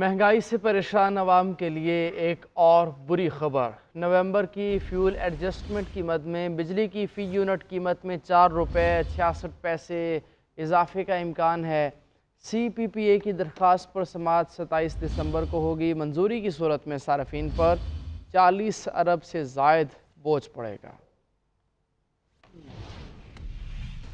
महंगाई से परेशान आवाम के लिए एक और बुरी खबर नवंबर की फ्यूल एडजस्टमेंट कीमत में बिजली की फ़ी यूनिट कीमत में चार रुपये छियासठ पैसे इजाफे का इम्कान है सी पी पी ए की दरख्वास्त पर समात सत्ताईस दिसंबर को होगी मंजूरी की सूरत में सार्फिन पर चालीस अरब से जायद बोझ पड़ेगा